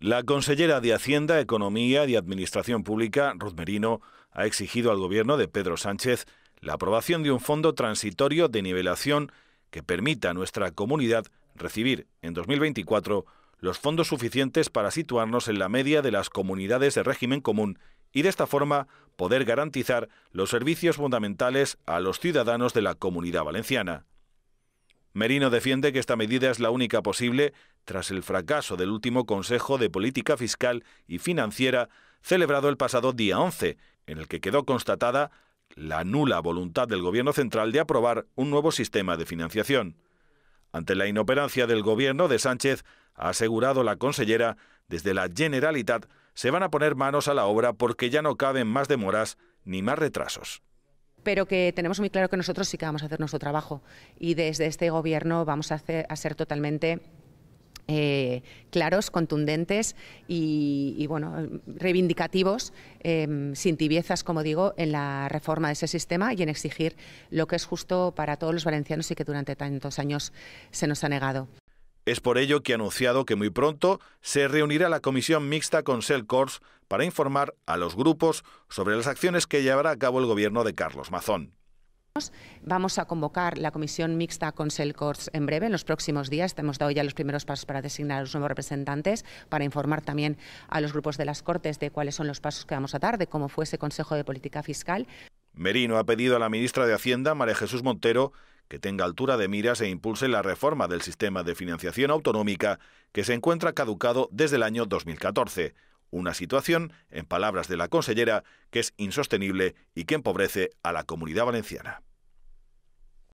La consellera de Hacienda, Economía y Administración Pública, Ruth Merino, ha exigido al gobierno de Pedro Sánchez la aprobación de un fondo transitorio de nivelación que permita a nuestra comunidad recibir en 2024 los fondos suficientes para situarnos en la media de las comunidades de régimen común y de esta forma poder garantizar los servicios fundamentales a los ciudadanos de la comunidad valenciana. Merino defiende que esta medida es la única posible tras el fracaso del último Consejo de Política Fiscal y Financiera celebrado el pasado día 11, en el que quedó constatada la nula voluntad del Gobierno central de aprobar un nuevo sistema de financiación. Ante la inoperancia del Gobierno de Sánchez, ha asegurado la consellera, desde la Generalitat se van a poner manos a la obra porque ya no caben más demoras ni más retrasos pero que tenemos muy claro que nosotros sí que vamos a hacer nuestro trabajo y desde este gobierno vamos a, ser totalmente eh, claros, contundentes y, bueno, reivindicativos, em, sin tibiezas, como digo, en la reforma de ese sistema y en exigir lo que es justo para todos los valencianos y que durante tantos años se nos ha negado. Es por ello que ha anunciado que muy pronto se reunirá la comisión mixta con Selcors para informar a los grupos sobre las acciones que llevará a cabo el gobierno de Carlos Mazón. Vamos a convocar la comisión mixta con SELCORS en breve, en los próximos días. Hemos dado ya los primeros pasos para designar a los nuevos representantes, para informar también a los grupos de las Cortes de cuáles son los pasos que vamos a dar, de cómo fue ese Consejo de Política Fiscal. Merino ha pedido a la ministra de Hacienda, María Jesús Montero, que tenga altura de miras e impulse la reforma del sistema de financiación autonómica que se encuentra caducado desde el año 2014, una situación, en palabras de la consellera, que es insostenible y que empobrece a la comunidad valenciana.